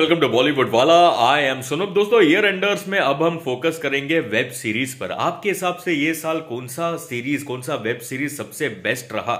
welcome to Bollywood वाला I am Sonam दोस्तों year Anders में अब हम फोकस करेंगे वेब सीरीज पर आपके हिसाब से ये साल कौन सा सीरीज कौन सा वेब सीरीज सबसे बेस्ट रहा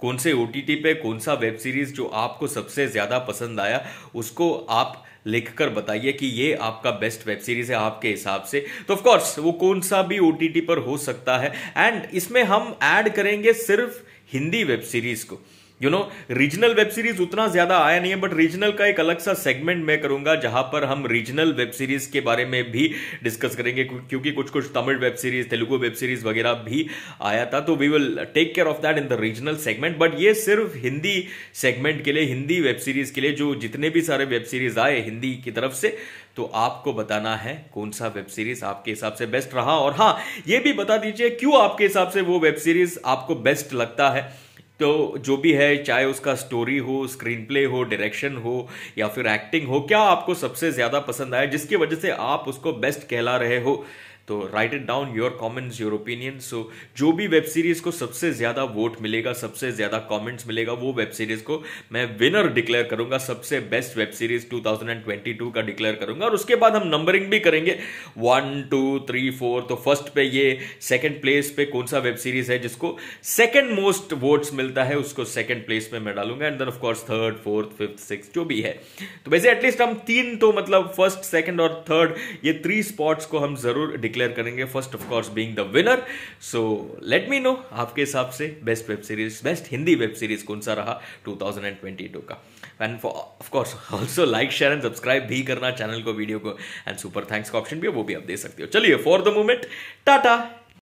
कौन से ओ पे कौन सा वेब सीरीज जो आपको सबसे ज़्यादा पसंद आया उसको आप लिखकर बताइए कि ये आपका बेस्ट वेब सीरीज है आपके हिसाब से तो ऑफ कोर्स वो कौन सा भी ओ पर हो सकता है एंड इसमें हम ऐड करेंगे सिर्फ हिंदी वेब सीरीज को you know regional web series उतना ज्यादा आया नहीं है बट रीजनल का एक अलग सा सेगमेंट मैं करूंगा जहां पर हम रीजनल वेब सीरीज के बारे में भी डिस्कस करेंगे क्योंकि कुछ कुछ Tamil web series Telugu web series वगैरह भी आया था तो we will take care of that in the regional segment but ये सिर्फ हिंदी सेगमेंट के लिए हिंदी वेब सीरीज के लिए जो जितने भी सारे वेब सीरीज आए हिंदी की तरफ से तो आपको बताना है कौन सा वेब सीरीज आपके हिसाब से बेस्ट रहा और हाँ ये भी बता दीजिए क्यों आपके हिसाब से वो वेब सीरीज आपको बेस्ट लगता है तो जो भी है चाहे उसका स्टोरी हो स्क्रीन प्ले हो डायरेक्शन हो या फिर एक्टिंग हो क्या आपको सबसे ज़्यादा पसंद आया जिसकी वजह से आप उसको बेस्ट कहला रहे हो तो write it down your comments your opinion so जो भी वेब सीरीज़ को सबसे ज़्यादा वोट मिलेगा सबसे ज़्यादा कॉमेंट्स मिलेगा वो वेब सीरीज़ को मैं विनर डिक्लेयर करूंगा सबसे बेस्ट वेब सीरीज़ 2022 का डिक्लेयर करूंगा और उसके बाद हम नंबरिंग भी करेंगे वन टू थ्री फोर तो फर्स्ट पे ये सेकेंड प्लेस पे कौन सा वेब सीरीज़ है जिसको सेकेंड मोस्ट वोट्स मिलता है उसको सेकेंड प्लेस में मैं डालूंगा and then of course third fourth fifth six जो भी है तो वैसे एटलीस्ट हम तीन तो मतलब फर्स्ट सेकेंड और थर्ड ये थ्री स्पॉट्स को हम जरूर डिक्लेयर डिक्लेयर करेंगे first of course being the winner so let me know आपके हिसाब से best web series best Hindi web series कौन सा रहा 2022 का and of course also like share and subscribe भी करना चैनल को वीडियो को एंड सुपर थैंक्स का ऑप्शन भी है वो भी आप दे सकते हो चलिए फॉर द मोमेंट टाटा